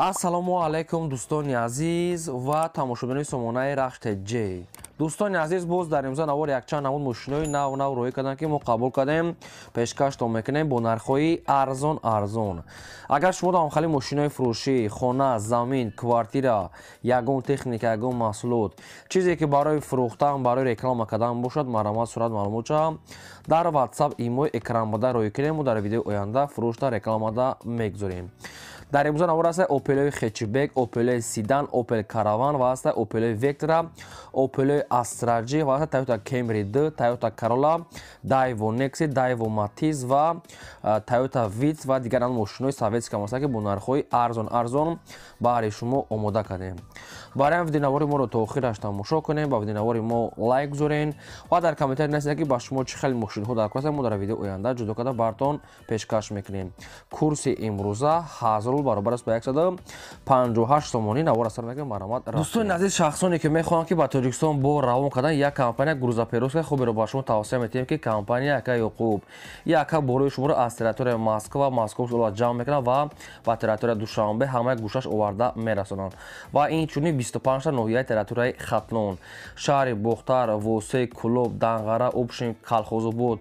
ассалому алайкум дӯстони азиз ва тамошобинои сомонаи рахшти ҷей дӯстони азиз боз дар имзо навор якчанд намуд мошинои нав нав роӣ кардан ки мо қабул кардем пешкашто мекунем бо нархҳои арзон арзон агар шумо дамхали мошинҳои фурӯшӣ хона замин квартира ягон техника ягон маҳсулот чизе ки барои фурӯхтан барои реклама кардан бошад марамат сурат маълумот шавад дар ватсап имои экранбада роӣ кунем дар видеои оянда фурӯшда рекламада мегузорем дар имрӯза навор ҳастай оплои хечбек оплои сидан опел караван ва ҳастай оплои вектра оплои астраҷи ва ҳастай тайота кемри д тайота карола дайво некси дайво матис ва тайота витс ва дигар ан мошинҳои советикам ҳаста ки бо нархҳои арзон арзон баҳри шумо омода кардем барям видеонавори моро то охираш тамошо кунем ба видеонавори мо лайк гузорен ва дар комментар нависед ки ба шумо чӣ хел мошинҳо дар кор ҳастанд мо дар видеои оянда ҷудо карда баротон пешкаш мекунем курси имрӯза ҳазру рубл баробар аст ба 158 сомонӣ навор асар мегӯем баромад дӯстони азиз шахсоне ки мехоҳанд ки ба тоҷикистон бор равон кардан як компания грузаперуска хуберо ба шумо тавсия метиҳем ки компания яка юқуб яка борои шуморо аз территорияи москва москва ҷамъ мекунад ва ба территория душанбе ҳамаи гӯшаш оварда мерасонанд ва инчунин 25та ноҳияи территорияи хатлон шаҳри бухтар восе кулоб данғара обшин калхозобод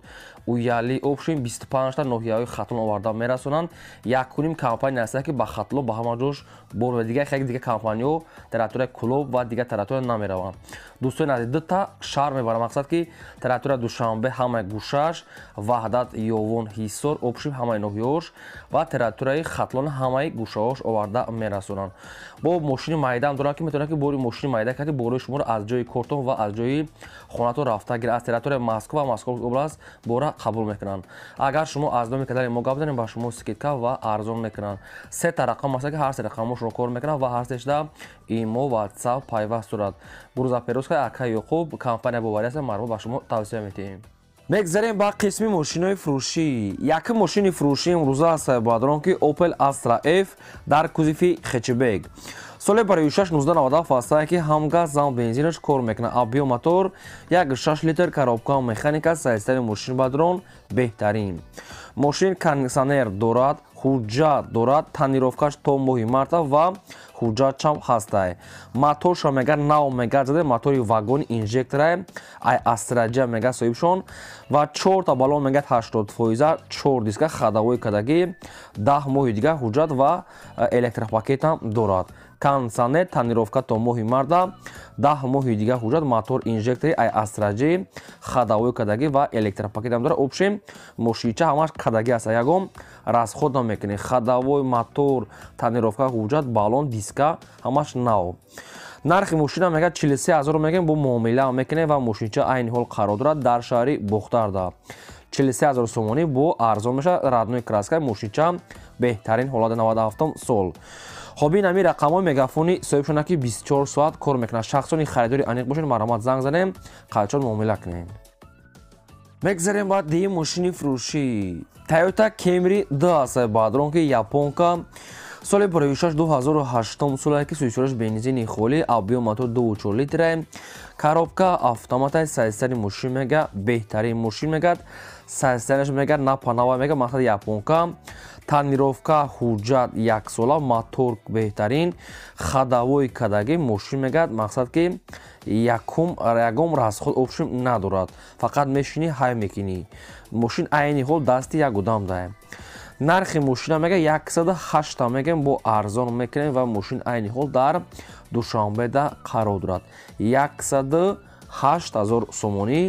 уяли обшин 25та ноҳияҳои хатлон оварда мерасонанд якуним кампания ҳастяд ки ба хатло ба ҳама ҷош бор ва дигар хеле дигар компанияҳо тратураи клуб ва дигар тратура намераванд дӯстони азиз дута шаҳр мебарам мақсад ки тратура душанбе ҳамаи гӯшааш ваҳдат ёвон ҳиссор обшим ҳамаи ноҳияҳош ва тратураи хатлони ҳамаи гӯшаҳош оварда мерасонанд бо мошини майдаам дорам ки метавонад ки бори мошини майда кардӣ бораи шуморо аз ҷои кортон ва аз ҷои хонатон рафта гир аз тератураи москва ва москва област бора қабул мекунанд агар шумо аз номи кадари мо гап занем ба шумо скидка ва арзон мекунанд се тарақам аста ки ҳар се рақамо бошро кор мекунад ва ҳар сешта имо ва цав пайваст дорад бурза перусхай акаю хуб компания бовари аст маро ба шумо тавсия медиҳем мегзарем ба қисми мошинҳои фурӯшӣ яки мошини фурӯшӣ имрӯза аст саҳибадрон ки опел astra f дар кузифи хечибек соли бар 1697 аст яке ҳамгаз зам бензинаш кор мекунад абио мотор 16 литр коробкаа механика саҳистави мошин бадрон беҳтарин мошин кондиционер дорад ҳуҷҷат дорад танировкаш то моҳи марта ва ҳуҷҷат чам ҳастае моторша мега нав мега зада мотори вагони инжекторае ай астрадҷа мега соҳибшон ва чорта бало мегад ҳаштодфоиза чор диска хадавои кадаги даҳ моҳи дигар ҳуҷҷат ва э, электропакетам дорад кан санед танировка то моҳи марда даҳ моҳи дигар ҳуҷҷат мотор инжектори ай астраҷи хадавои кадагӣ ва электропакетам дора обши мошича ҳамаш кадагӣ аст ягон расходам мекунӣ хадавои мотор танировка ҳуҷҷат балон диска ҳамаш нав нархи мошина мега 43 азор мегем бо муомила мекунем ва мошинча айни ҳол қарор дорад дар шаҳри бухтарда 43 азор сомонӣ бо арзон мешавад радной краска мошинча беҳтарин ҳолати 97 сол хоб ин ҳамин рақамҳои мегафони соҳибшона ки бисчор соат кор мекунад шахсони харидори аниқ бошед маромат занг занем қалчон муомила кунем мегзарем ба дии мошини фурӯшӣ тайота кемри ду асаи бадрон ки японка соли боравишаш 208 сулае ки сӯисораш бензини холӣ абъём мато 24 литра коробка автомата сайсари мошин мега беҳтарин мошин мегӯяд сайтсиянеш мегар напанава мега мақсад японка танировка ҳуҷҷат яксола мотор беҳтарин хадавои кадагӣ мошин мегӯяд мақсад ки якум ягом расход обшим надорад фақат мешинӣ ҳай мекинӣ мошин айни ҳол дасти як одам дае нархи мошина мега 18 мегем бо арзон мекунем ва мошин айни ҳол дар душанбеда қарор дорад 18 сомонӣ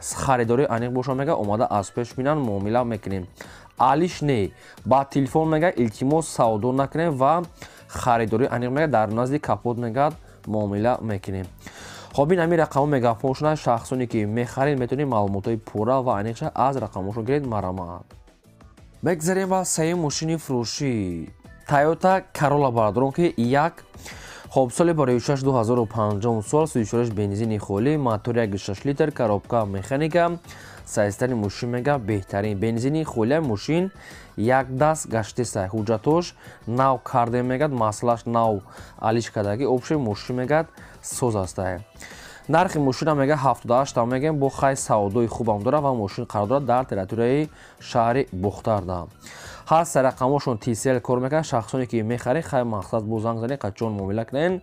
харидори аниқ боша мега омада аз пеш бинан муомила мекунем алиш не ба телефон мега илтимос савдо накунем ва харидори аниқ мега дар назди капот мега муомила мекунем хоб ин ҳамин рақамо мегафон шуда шахсоне ки мехаред метавонед маълумотҳои пурра ва аниқша аз рақамошо гиред марамад мегзарем ва сеюм мошини фурӯшӣ тайота карола бардорон ки як хоб соли барёишаш 2050 сол сӯишораш бензини холӣ мотори 6 литр коробка механика сайстани мушинмега беҳтарин бензини холиа мушин як даст гаштиса ҳуҷҷатош нав карда мегад масъалаш нав алиш кардаги обши мушин мегад соз астае нархи мошина мегӯяд 78 тама мегӯем бо хай саводои хубам дорад ва мошин қарор дорад дар территорияи шаҳри бухтар да ҳаста рақамошон тисел кор мекунад шахсоне ки мехарӣ хай мақсад бо занг занед қачон муомила кунем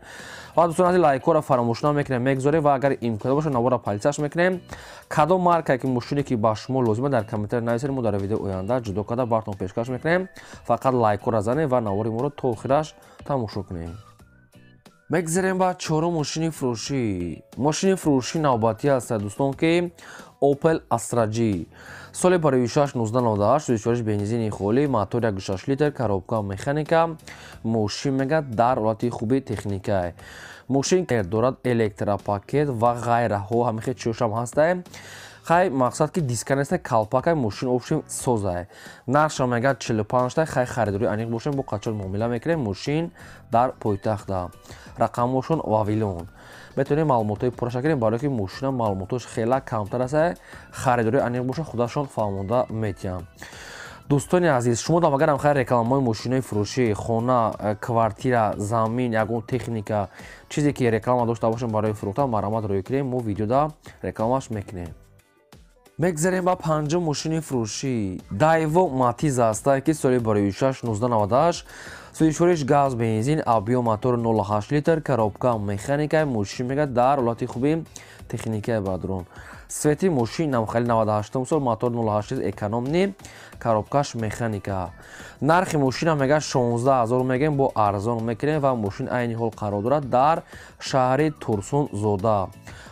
ва дӯстон ази лайкҳоро фаромӯш намекунем мегузорем ва агар имкон бошад навора политияш мекунем кадом марка ки мошине ки ба шумо лозима дар комментар нависед мо дар видеои оянда ҷудо карда баротон пешкаш мекунем фақат лайкҳора занед ва навори моро то охираш тамошо кунем мегзирем ба чору мошини фурӯшӣ мошини фурӯшии навбатӣ ҳастад дӯстон ки опел астраҷи соли пари 61998 24 бензини холӣ мотор 16 литр коробка механика мошин мегӯяд дар ҳолати хуби техникае мошин дорад электропакет ва ғайраҳо ҳамихе чӯшам ҳастае хай мақсад ки дисканеста калпакай мошин обшим созае наршам агар 45та хай харидори аниқ бошем бо қачон муомила мекунем мошин дар пойтахта рақамошон вавилон метавонем маълумотои пурраша кунем барое ки мошина маълумотош хела камтар асае харидори аниқ бошад худашон фаҳмонда метиҳам дӯстони азиз шумо дам агар амхай рекламаҳои мошинҳои фурӯшӣ хона э, квартира замин ягон техника чизе ки реклама дошта бошем барои фурӯхтан марҳамат рӯй кунем мо видеода рекламаш мекунем мегзарем ба панҷум мошини фурӯшӣ дайво матиз аста ки соли барои 1698 сӯишвориш газ бензин абио мотор 08 литр коробка механикаи мошин мегӯяд дар ҳолати хуби техникаи бадрун свети мошин намхали 98 сол мотор 08 экономни коробкаш механика нархи мошина мегӯяд 16000 мегӯем бо арзон мекунем ва мошин айни ҳол қарор дорад дар шаҳри турсун зода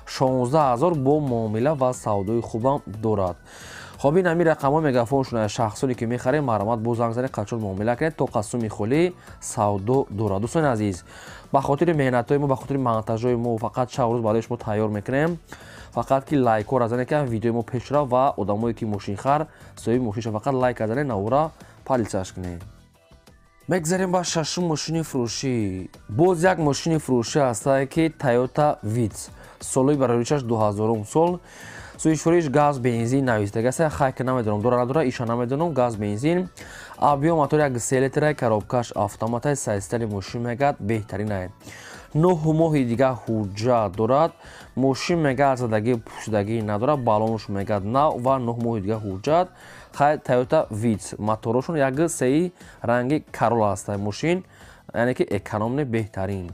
16000 бо муомила ва савдои хубам дорад хоб ин ҳамин рақамҳо мегафоншуна шахсоне ки мехарем маълумот бо занг занед қачон муомила кунед то қасуми холӣ савдо дорад дӯстони азиз ба хотири меҳнатҳои мо ба хотири монтажҳои мо фақат чанд рӯз баъдаи шумо тайёр мекунем фақат ки лайкҳо разане кан видеои мо пешра ва одамое ки мошин хар соҳиби мошинша фақат лайк кардане навора палисаш кине мегзарем ба шашум мошини фурӯшӣ боз як мошини фурӯшӣ ҳастае ки тайота виц солҳои барориҷаш дуҳазорум сол суишфориш газ бензин навистаги аста хайка намедонам дора надора иша намедонам газ бензин объём атор як селетрае коробкаш автоматаи сайстали мошин мегӯяд беҳтаринае нӯҳ моҳи дига ҳуҷҷат дорад мошин мега азадаги пусидагӣ надорад балонш мега нав ва нӯҳ моҳи дига ҳуҷҷат хай тайёта виц моторошон яг сеи ранги карола аст мошин яъне ки экономне беҳтарин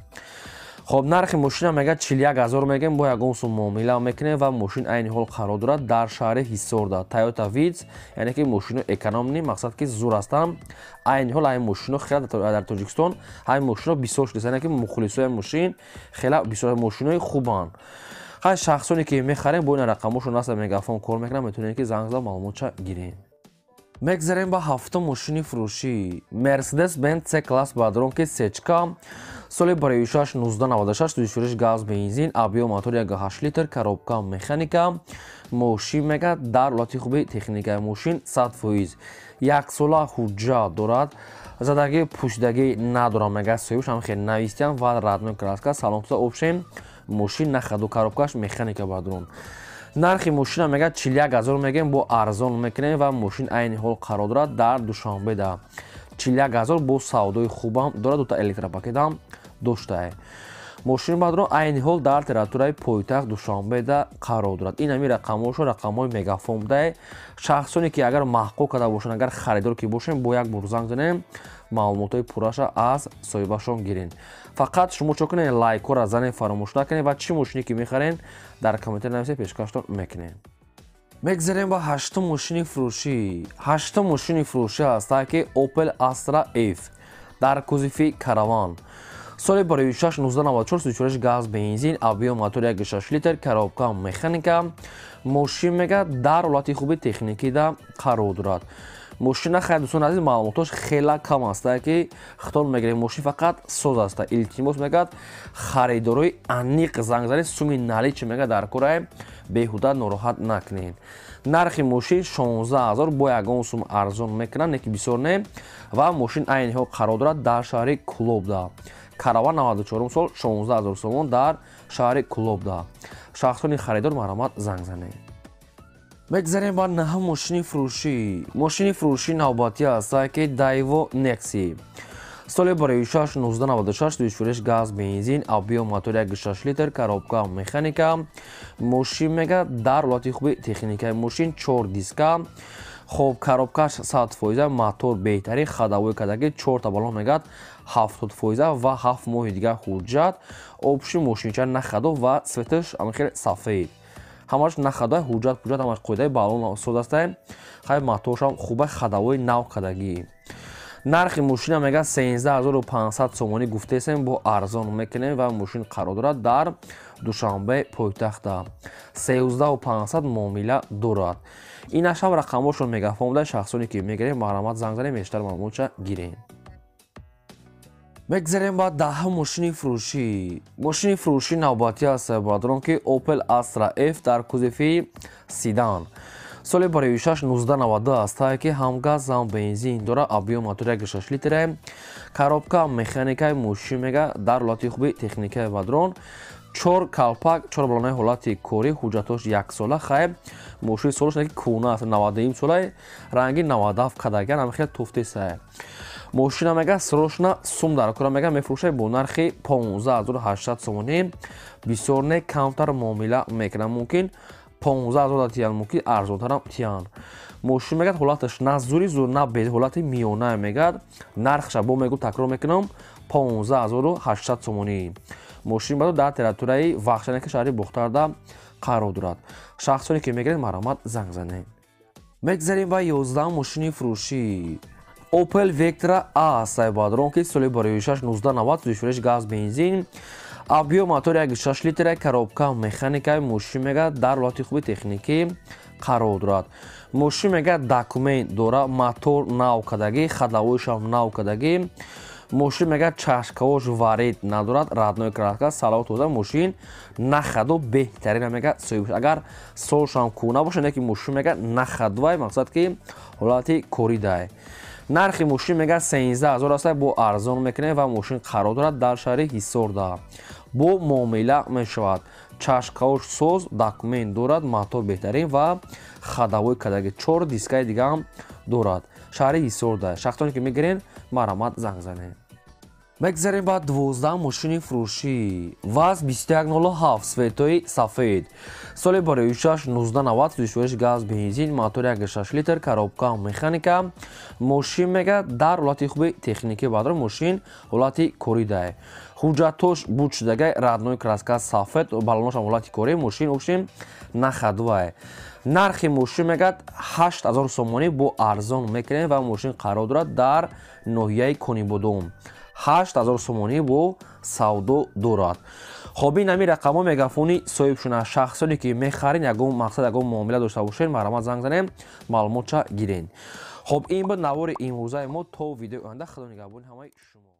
хоб нархи мошина мегӯяд 41 ҳазор мегӯем бо ягон сум муомила мекунем ва мошин айни ҳол қарор дорад дар шаҳри ҳиссор дорад тайота видс яъне ки мошино экономни мақсад ки зур ҳастан айни ҳол ҳамин мошино хела дар тоҷикистон ҳамин мошино бисёр шудаст яъне ки мухлисои мошин хела бисёр мошинои хубан ҳа шахсоне ки мехарем бо ин рақамошо наса мегафон кор мекунам метонем ки занг зада маълумотша гирем мегзарем ба ҳафтум мошини фурӯшӣ мерседес бенд с класс бадронки сечка соли бариюшаш 1996 дуишуриш газ бензин абио мотор 18 литр коробка механика мошин мега дар ҳолати хуби техникаи мошин 100 фоиз яксола ҳуҷҷат дорад задаги пӯшидагӣ надорам мега сеушам хел навистиам ва радной краска салонтуда опшем мошин нахаду коробкаш механика бадрон нархи мошина мегӯяд 41000 мегем бо арзон мекунем ва мошин айни ҳол қарор дорад дар душанбе да 41000 бо савдои хубам дорад дута электропакетам доштае мошинбадро айни ҳол дар территораи пойтахт душанбеда қарор дорад ин ҳамин рақамошо рақамҳои мегафон будае шахсоне ки агар маҳқуқ карда бошанд агар харидор ки бошем бо як бор занг занем маълумотҳои пурраша аз соҳибашон гирин фақат шумо чо кунед лайкҳора зане фаромӯш накунед ва чӣ мошине ки мехарен дар комментар нависед пешкаштон мекунед мегзарем ба ҳаштум мошини фурӯшӣ ҳаштум мошини фурӯшӣ аст таки опел astra f дар кузифи караван соли барои 6 194 34 газ бензин авиё мотор 16 литр коробка механика мошин мега дар ҳолати хуби техникӣ да қарор дорад мошина хай дӯстон азиз маълумоташ хела кам аста ки хитоб мегирем мошин фақат соз аста илтимос мегӯяд харидорои аниқ занг зани суми нали чи мега дар кораи беҳуда нороҳат накунед нархи мошин 16000 бо ягон сум арзон мекунад неки бисёр не ва мошин айни ҳол қарор дорад дар шаҳри клобда каравон 94 сол 16000 сомон дар шаҳри клобда шахсони харидор маромад занг занед мегзарем ба наҳм мошини фурӯшӣ мошини фурӯшии навбатӣ аст сайки дайво некси соли бароишаш 1996 дуишфуриш газ бензин авбио мотори 6 литр коробка механика мошин мега дар ҳолати хуби техникаи мошин чор диска хоб коробкаш 100 фоиза мотор беҳтарин хадавои кадаги 4 балон мегӯяд 70 фоиза ва 7 моҳи дигар ҳуҷҷат обши мошинча нахадо ва светаш амхир сафед ҳамааш нахадо ҳуҷҷат ҳуҷҷат ҳамааш қоидаи балон осод аст хай моторш ҳам хуба хадавои нав кадаги нархи мошина мегӯяд 13500 сомонӣ гуфтаесем бо арзон мекунем ва мошин қарор дорад дар душанбе пойтахта 13500 муомила дорад инашам рақамошон мегафомда шахсоне ки мегирем маҳрамат занг заред бештар маъмулча гирем мегзарем ба даҳ мошини фурӯшӣ мошини фурӯшӣ навбатӣ аст саҳибадорон ки опел асра f дар кузефии сидан соли барои 1692 аст тае ки ҳамгаз ҳам бензин дора объём матори 6 литра коробка механикаи мошин мега дар ҳолати хуби техникаи бадрон чор калпак чор балонаи ҳолати корӣ ҳуҷҷатош яксола хай мошӯи солаш ки кӯна аст навадаим солаи ранги навадаф кадаган амхел туфти сай мошина мега срошна сум даркора мега мефурӯшай бо нархи 15800 сомонӣ бисёр не камтар муомила мекунам мумкин 15000 тиян мумкин арзонтарам тиян мошин мегад ҳолаташ на зури зур на бе ҳолати миёна мегад нархша бо мегу такрор мекунам 15800 сомонӣ мошин бадо дар территорияи вахшанаки шаҳри бухтарда қарор дорад шахсоне ки мегиред маромад занг занед мегзарем ба 11 мошини фурӯшӣ опел вектра а сайбадрон ки соли бароишаш 19 зуифуреш газ бензин абё мотор 6 литра коробка механикаи мошин мегӯяд дар вилояти хуби техникӣ қарор дорад мошин мегӯяд документ дора мотор нав кардагӣ хадавоишам нав кардагӣ мошин мегӯяд чашкавош варид надорад раднои кратка салават тоза мошин нахадо беҳтарин мегӯяд соҳибаш агар солш ҳам кӯ набошад яки мошин мегӯяд нахадвай мақсад ки ҳолати корӣ дай нархи мошин мегӯяд 13000 аст бо арзон мекунед ва мошин қарор дорад дар шаҳри ҳисорда бо муомила мешавад чашкавош соз документ дорад матор беҳтарин ва хадавои кадаги чор дискаи дигарам дорад шаҳри ҳисорда шахтоне ки мегирен маромат занг занед мегзарем ба 12 мошини фурӯшӣ ваз 2107 светои сафед соли бароишаш 199 зишоиш газ бензин мотори 16 литр коробка механика мошин мега дар ҳолати хуби техникӣ бадро мошин ҳолати корӣ дае ҳуҷҷатош буд шудагай родной краска сафед балонош амолати кори мошин ошем нахадвае нархи мошин мегӯяд ҳашт ҳазор сомонӣ бо арзон мекунем ва мошин қарор дорад дар ноҳияи конибодум ҳашт ҳазор сомонӣ бо савдо дорад хоб ин ҳамин рақамҳо мегафони соҳибшуна шахсоне ки мехарин ягон мақсад ягон муомила дошта бошед марама занг занем маълумотша гирен хоб ин буд навори имрӯзаи мо то видеои оянда хадо нигаҳбони ҳамаи шумо